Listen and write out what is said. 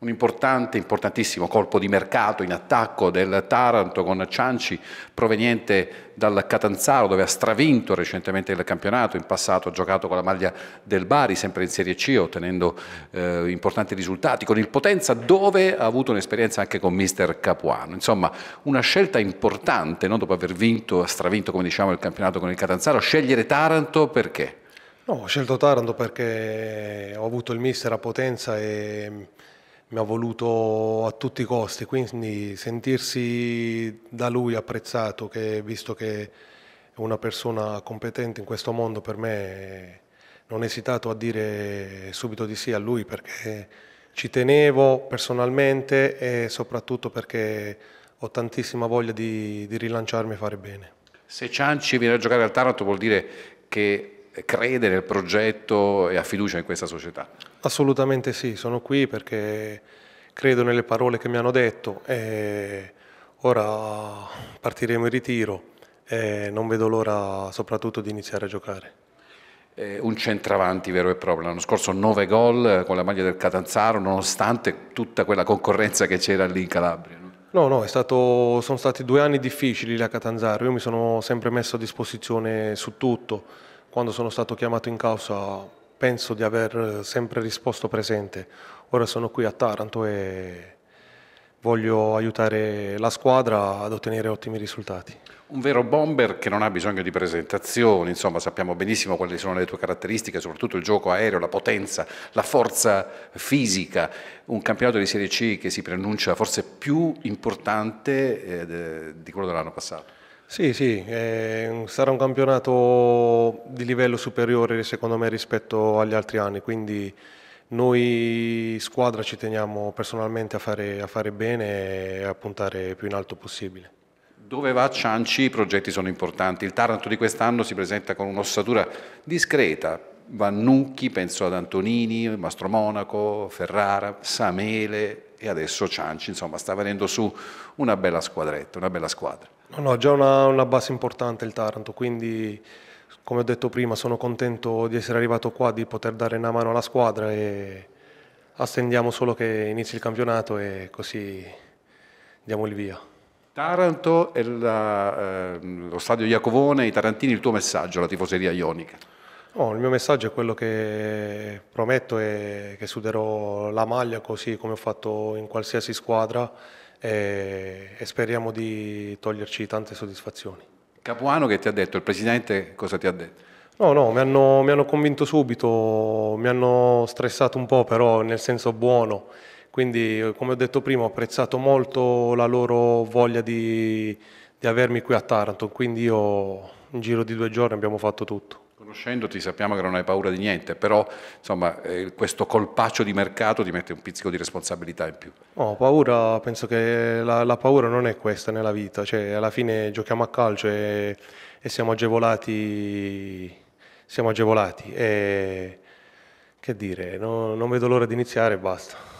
un importante, importantissimo colpo di mercato in attacco del Taranto con Cianci proveniente dal Catanzaro dove ha stravinto recentemente il campionato, in passato ha giocato con la maglia del Bari sempre in Serie C ottenendo eh, importanti risultati, con il Potenza dove ha avuto un'esperienza anche con mister Capuano, insomma una scelta importante no? dopo aver vinto, stravinto come diciamo il campionato con il Catanzaro, scegliere Taranto perché? No, ho scelto Taranto perché ho avuto il mister a Potenza e mi ha voluto a tutti i costi, quindi sentirsi da lui apprezzato, che, visto che è una persona competente in questo mondo, per me non ho esitato a dire subito di sì a lui perché ci tenevo personalmente e soprattutto perché ho tantissima voglia di, di rilanciarmi e fare bene. Se Cianci viene a giocare al Taranto vuol dire che crede nel progetto e ha fiducia in questa società? Assolutamente sì, sono qui perché credo nelle parole che mi hanno detto e ora partiremo in ritiro e non vedo l'ora soprattutto di iniziare a giocare. un centravanti vero e proprio, l'anno scorso 9 gol con la maglia del Catanzaro nonostante tutta quella concorrenza che c'era lì in Calabria. No, no, no stato, sono stati due anni difficili lì a Catanzaro, io mi sono sempre messo a disposizione su tutto, quando sono stato chiamato in causa penso di aver eh, sempre risposto presente. Ora sono qui a Taranto e voglio aiutare la squadra ad ottenere ottimi risultati. Un vero bomber che non ha bisogno di presentazioni, insomma sappiamo benissimo quali sono le tue caratteristiche, soprattutto il gioco aereo, la potenza, la forza fisica, un campionato di Serie C che si preannuncia forse più importante eh, di quello dell'anno passato. Sì, sì, eh, sarà un campionato di livello superiore secondo me rispetto agli altri anni, quindi noi squadra ci teniamo personalmente a fare, a fare bene e a puntare più in alto possibile. Dove va Cianci i progetti sono importanti, il Taranto di quest'anno si presenta con un'ossatura discreta, Vannucchi, penso ad Antonini, Mastro Monaco, Ferrara, Samele, e adesso Cianci insomma, sta venendo su una bella squadretta, una bella squadra. No, no, già una, una base importante il Taranto, quindi come ho detto prima sono contento di essere arrivato qua, di poter dare una mano alla squadra e attendiamo solo che inizi il campionato e così diamo il via. Taranto e la, eh, lo stadio Iacovone, i Tarantini, il tuo messaggio alla tifoseria ionica? No, il mio messaggio è quello che prometto e che suderò la maglia così come ho fatto in qualsiasi squadra e, e speriamo di toglierci tante soddisfazioni. Capuano che ti ha detto? Il presidente cosa ti ha detto? No, no, mi hanno, mi hanno convinto subito, mi hanno stressato un po' però nel senso buono, quindi come ho detto prima ho apprezzato molto la loro voglia di, di avermi qui a Taranto, quindi io in giro di due giorni abbiamo fatto tutto conoscendoti sappiamo che non hai paura di niente, però insomma, eh, questo colpaccio di mercato ti mette un pizzico di responsabilità in più. No, paura, penso che la, la paura non è questa nella vita, cioè alla fine giochiamo a calcio e, e siamo agevolati, siamo agevolati e che dire, no, non vedo l'ora di iniziare e basta.